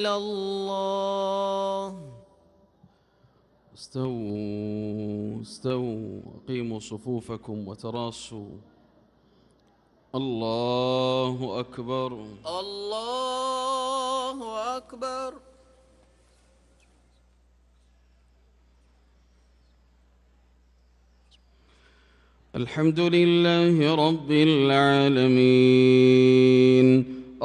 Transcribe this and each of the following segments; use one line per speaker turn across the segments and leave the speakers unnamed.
إلى الله
استووا استووا أقيموا صفوفكم وتراصوا
الله أكبر الله أكبر
الحمد لله رب العالمين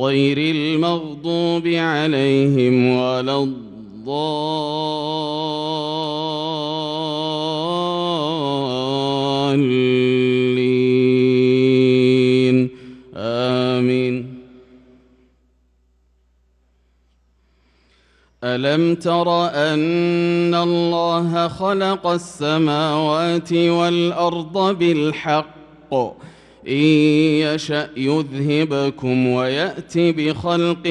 غير المغضوب عليهم ولا
الضالين
آمين ألم تر أن الله خلق السماوات والأرض بالحق إن يشأ يذهبكم ويأتي بخلق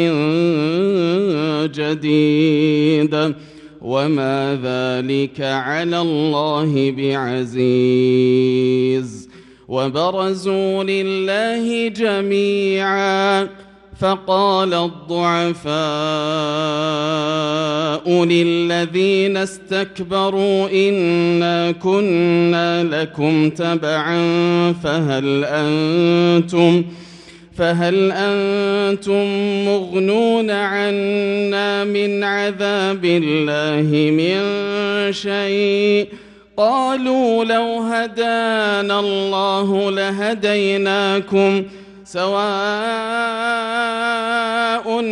جديد وما ذلك على الله بعزيز وبرزوا لله جميعاً فقال الضعفاء للذين استكبروا إنا كنا لكم تبعا فهل أنتم فهل أنتم مغنون عنا من عذاب الله من شيء قالوا لو هدانا الله لهديناكم ۖ سواء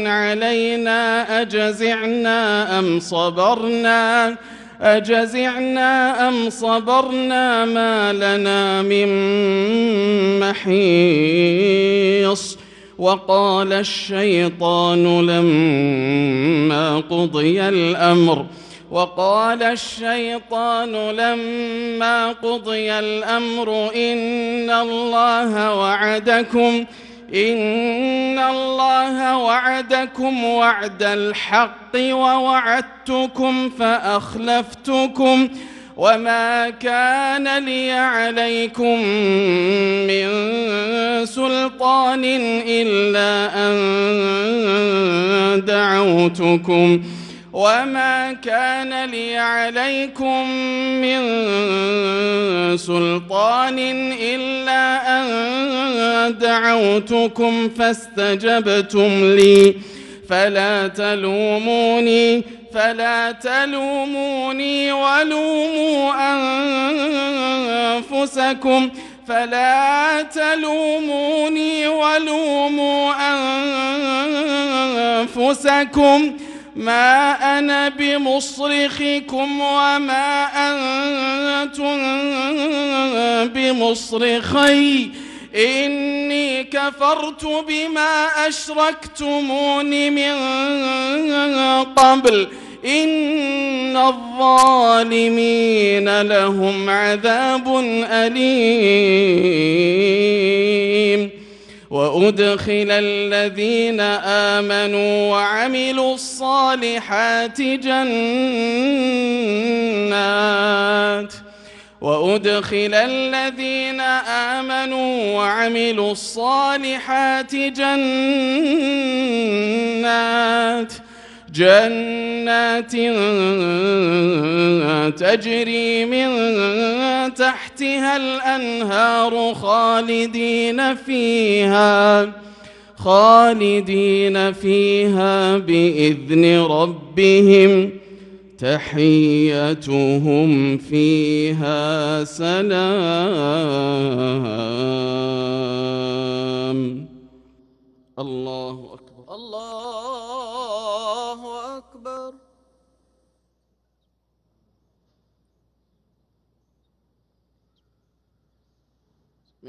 علينا أجزعنا أم صبرنا أجزعنا أم صبرنا ما لنا من محيص وقال الشيطان لما قضي الأمر ۖ وقال الشيطان لما قضي الأمر إن الله وعدكم إن الله وعدكم وعد الحق ووعدتكم فأخلفتكم وما كان لي عليكم من سلطان إلا أن دعوتكم ۖ وما كان لي عليكم من سلطان إلا أن دعوتكم فاستجبتم لي فلا تلوموني فلا تلوموني ولوموا أنفسكم فلا تلوموني ولوموا أنفسكم ما أنا بمصرخكم وما أنتم بمصرخي إني كفرت بما أشركتمون من قبل إن الظالمين لهم عذاب أليم وأدخل الذين آمنوا وعملوا الصالحات جنات وأدخل الذين آمنوا وعملوا الصالحات جنات جنات تجري من تحتها الأنهار خالدين فيها خالدين فيها بإذن ربهم تحيتهم فيها سلام الله أكبر
الله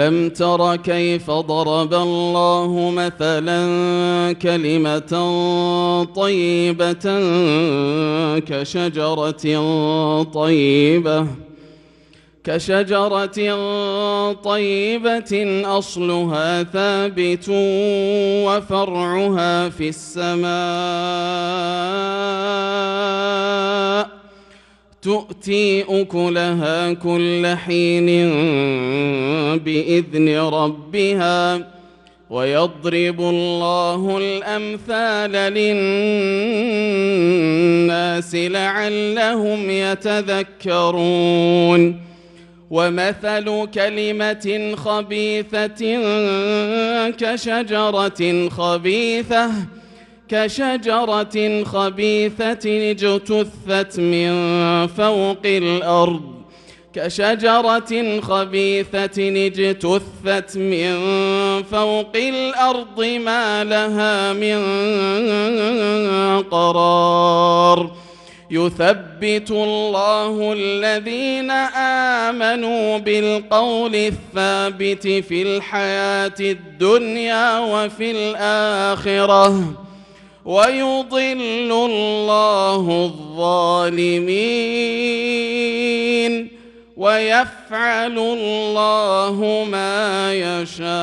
ألم تر كيف ضرب الله مثلا كلمة طيبة كشجرة طيبة كشجرة طيبة أصلها ثابت وفرعها في السماء تؤتي أكلها كل حين بإذن ربها ويضرب الله الأمثال للناس لعلهم يتذكرون ومثل كلمة خبيثة كشجرة خبيثة كشجرة خبيثة اجتثت من فوق الأرض كشجرة خبيثة اجتثت من فوق الأرض ما لها من قرار يثبت الله الذين آمنوا بالقول الثابت في الحياة الدنيا وفي الآخرة ويضل الله الظالمين ويفعل الله ما
يشاء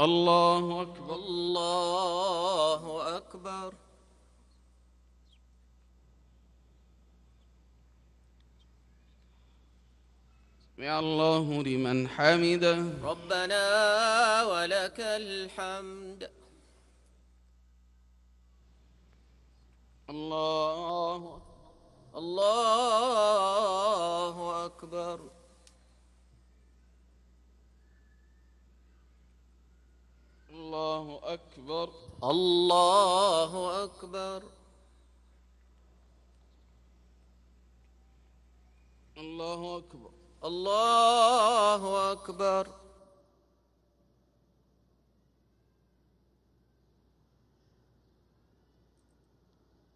الله أكبر الله أكبر
سمع الله لمن حمده ربنا ولا لك
الحمد الله الله أكبر الله أكبر الله أكبر الله أكبر الله أكبر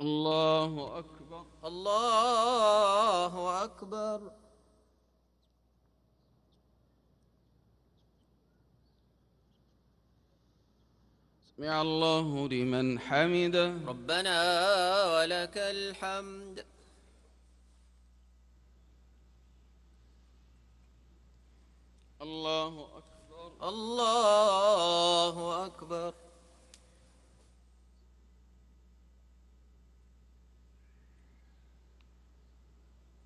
الله أكبر الله أكبر
سمع الله لمن حمده
ربنا ولك الحمد الله أكبر الله أكبر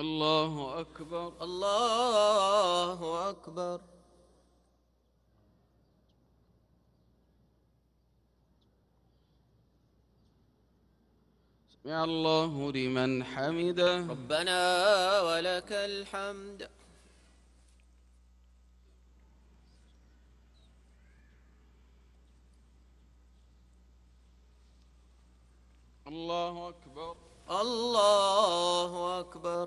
الله أكبر الله أكبر
سمع الله لمن حمده
ربنا ولك الحمد الله أكبر الله أكبر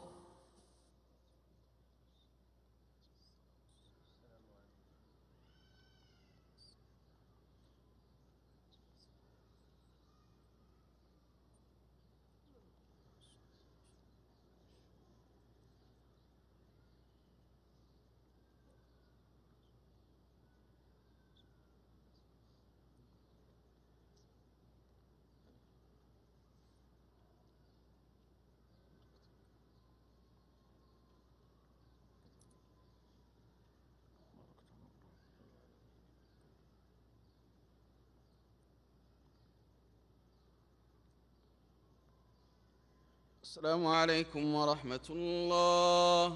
السلام عليكم ورحمة
الله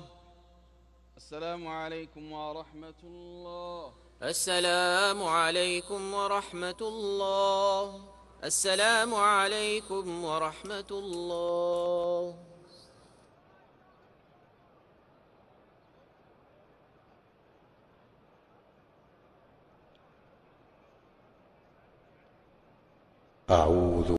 السلام عليكم ورحمة
الله
السلام عليكم ورحمة الله السلام عليكم ورحمة الله أعوذ